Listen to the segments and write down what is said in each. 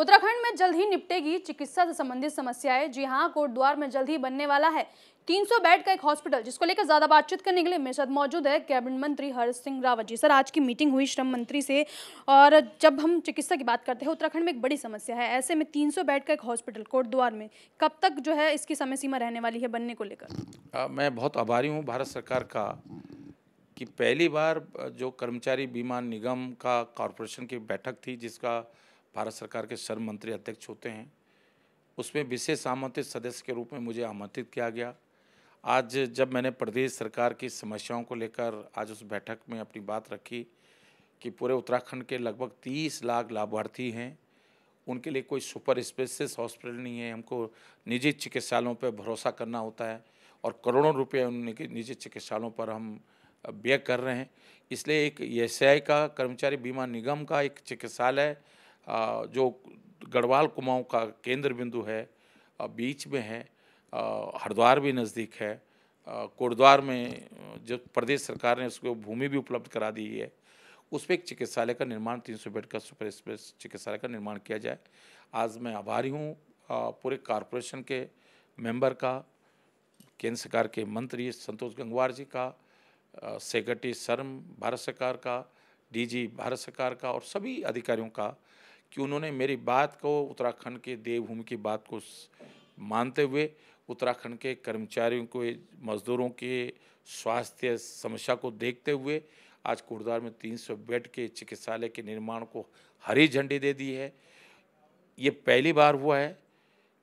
उत्तराखंड में जल्द ही निपटेगी चिकित्सा से संबंधित समस्याएं जी हाँ कोटद्वार में जल्द ही बनने वाला है 300 बेड का एक हॉस्पिटल जिसको लेकर ज्यादा बातचीत करने के लिए मेरे साथ मौजूद है कैबिनेट मंत्री हर सिंह रावत जी सर आज की मीटिंग हुई श्रम मंत्री से और जब हम चिकित्सा की बात करते हैं उत्तराखंड में एक बड़ी समस्या है ऐसे में 300 बेड का एक हॉस्पिटल कोटद्वार में कब तक जो है इसकी समय सीमा रहने वाली है बनने को लेकर मैं बहुत आभारी हूँ भारत सरकार का कि पहली बार जो कर्मचारी बीमा निगम का कॉरपोरेशन की बैठक थी जिसका भारत सरकार के सर्व मंत्री अध्यक्ष होते हैं उसमें विशेष आमंत्रित सदस्य के रूप में मुझे आमंत्रित किया गया आज जब मैंने प्रदेश सरकार की समस्याओं को लेकर आज उस बैठक में अपनी बात रखी कि पूरे उत्तराखंड के लगभग तीस लाख लाभार्थी हैं उनके लिए कोई सुपर स्पेशलिस्ट हॉस्पिटल नहीं है हमको निजी चिकित्सालयों पर भरोसा करना होता है और करोड़ों रुपये उनके निजी चिकित्सालयों पर हम व्यय कर रहे हैं इसलिए एक एस का कर्मचारी बीमा निगम का एक चिकित्सालय जो गढ़वाल कुमाऊँ का केंद्र बिंदु है बीच में है हरिद्वार भी नज़दीक है कोटद्वार में जो प्रदेश सरकार ने उसको भूमि भी उपलब्ध करा दी है उस पर एक चिकित्सालय का निर्माण 300 बेड का सुपर स्पेस चिकित्सालय का निर्माण किया जाए आज मैं आभारी हूँ पूरे कारपोरेशन के मेंबर का केंद्र सरकार के मंत्री संतोष गंगवार जी का सेक्रेटरी शर्म भारत सरकार का डीजी भारत सरकार का और सभी अधिकारियों का कि उन्होंने मेरी बात को उत्तराखंड के देवभूमि की बात को मानते हुए उत्तराखंड के कर्मचारियों के मजदूरों के स्वास्थ्य समस्या को देखते हुए आज कुड़दार में 300 बेड के चिकित्सालय के निर्माण को हरी झंडी दे दी है ये पहली बार हुआ है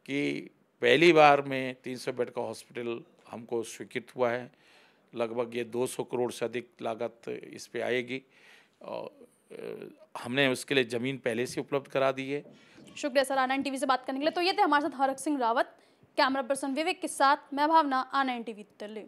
कि पहली बार में 300 बेड का हॉस्पिटल हमको स्वीकृत हुआ है लगभग ये 200 करोड़ से अधिक लागत इस पर आएगी हमने उसके लिए ज़मीन पहले से उपलब्ध करा दी है शुक्रिया सर आनंद टीवी से बात करने के लिए तो ये थे हमारे साथ हरक सिंह रावत कैमरा पर्सन विवेक के साथ मैं भावना आनंद टीवी दिल्ली